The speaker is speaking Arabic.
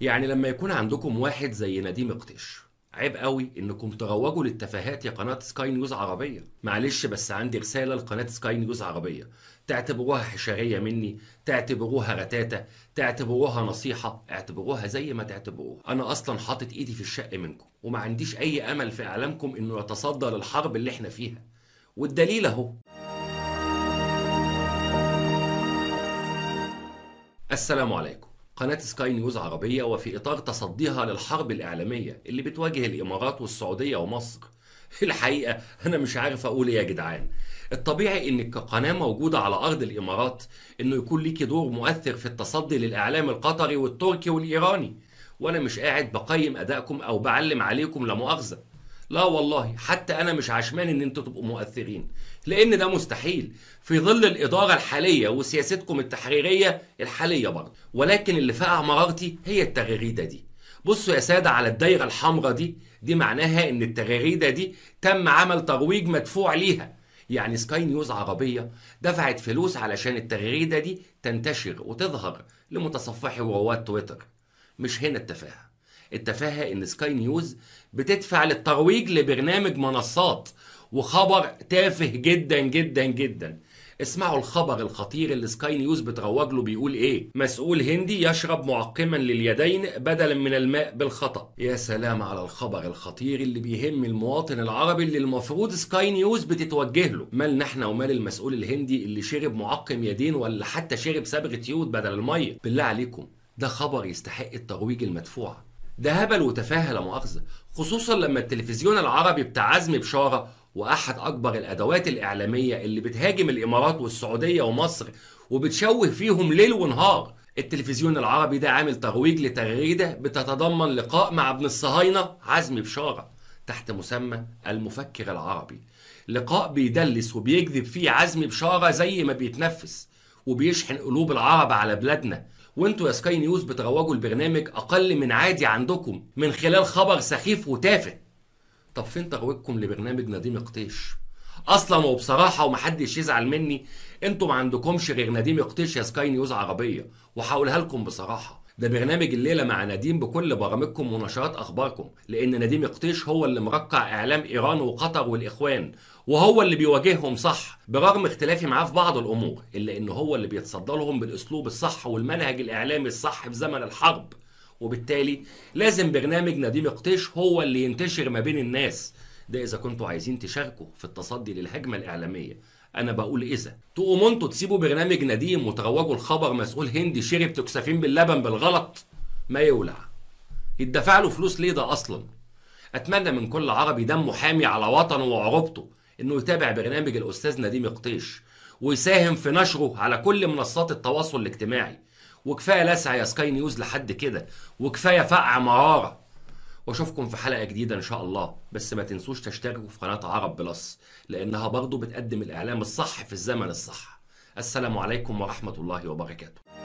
يعني لما يكون عندكم واحد زي نديم قطيش عيب قوي انكم تروجوا للتفاهات يا قناه سكاي نيوز عربيه معلش بس عندي رساله لقناه سكاي نيوز عربيه تعتبروها حشريه مني تعتبروها رتاته تعتبروها نصيحه اعتبروها زي ما تعتبروها انا اصلا حاطط ايدي في الشق منكم وما عنديش اي امل في اعلامكم انه يتصدى للحرب اللي احنا فيها والدليل اهو السلام عليكم قناة سكاي نيوز عربية وفي إطار تصديها للحرب الإعلامية اللي بتواجه الإمارات والسعودية ومصر الحقيقة أنا مش عارف أقول إيه يا جدعان الطبيعي إنك كقناة موجودة على أرض الإمارات إنه يكون ليكي دور مؤثر في التصدي للإعلام القطري والتركي والإيراني وأنا مش قاعد بقيم أدائكم أو بعلم عليكم لا مؤاخذة لا والله حتى انا مش عشمان ان انتوا تبقوا مؤثرين لان ده مستحيل في ظل الاداره الحاليه وسياستكم التحريريه الحاليه برضه ولكن اللي فقع مرارتي هي التغريده دي بصوا يا ساده على الدايره الحمراء دي دي معناها ان التغريده دي تم عمل ترويج مدفوع ليها يعني سكاي نيوز عربية دفعت فلوس علشان التغريدة دي تنتشر وتظهر لمتصفحي ورواد تويتر مش هنا التفاهة التفاهه ان سكاي نيوز بتدفع للترويج لبرنامج منصات وخبر تافه جدا جدا جدا اسمعوا الخبر الخطير اللي سكاي نيوز بتروج له بيقول ايه مسؤول هندي يشرب معقما لليدين بدلا من الماء بالخطا يا سلام على الخبر الخطير اللي بيهم المواطن العربي اللي المفروض سكاي نيوز بتتوجه له مالنا احنا ومال المسؤول الهندي اللي شرب معقم يدين ولا حتى شرب صبغه يود بدل الميه بالله عليكم ده خبر يستحق الترويج المدفوع ده هبل وتفاهه لا مؤاخذه خصوصا لما التلفزيون العربي بتاع عزمي بشاره واحد اكبر الادوات الاعلاميه اللي بتهاجم الامارات والسعوديه ومصر وبتشوه فيهم ليل ونهار التلفزيون العربي ده عامل ترويج لتغريده بتتضمن لقاء مع ابن الصهاينه عزمي بشاره تحت مسمى المفكر العربي لقاء بيدلس وبيكذب فيه عزمي بشاره زي ما بيتنفس وبيشحن قلوب العرب على بلادنا وانتوا يا سكاي نيوز بتروجوا البرنامج اقل من عادي عندكم من خلال خبر سخيف وتافه طب فين ترويجكم لبرنامج نديم قطيش اصلا وبصراحه ومحدش يزعل مني انتوا ما عندكمش غير نديم قطيش يا سكاي نيوز عربيه وهقولها لكم بصراحه ده برنامج الليله مع نديم بكل برامجكم ونشرات اخباركم لان نديم قطيش هو اللي مرقع اعلام ايران وقطر والاخوان وهو اللي بيواجههم صح برغم اختلافي معاه في بعض الامور الا ان هو اللي بيتصدى لهم بالاسلوب الصح والمنهج الاعلامي الصح في زمن الحرب وبالتالي لازم برنامج نديم قطيش هو اللي ينتشر ما بين الناس ده اذا كنتوا عايزين تشاركوا في التصدي للهجمه الاعلاميه انا بقول اذا تقوموا انتوا تسيبوا برنامج نديم وتروجوا الخبر مسؤول هندي شرب توكسافين باللبن بالغلط ما يولع يدفع له فلوس ليه ده اصلا اتمنى من كل عربي دمه حامي على وطنه وعروبته انه يتابع برنامج الاستاذ نديم قطيش ويساهم في نشره على كل منصات التواصل الاجتماعي وكفايه لسع يا سكاي نيوز لحد كده وكفايه فقع مراره واشوفكم في حلقه جديده ان شاء الله بس ما تنسوش تشتركوا في قناه عرب بلس لانها برضو بتقدم الاعلام الصح في الزمن الصح السلام عليكم ورحمه الله وبركاته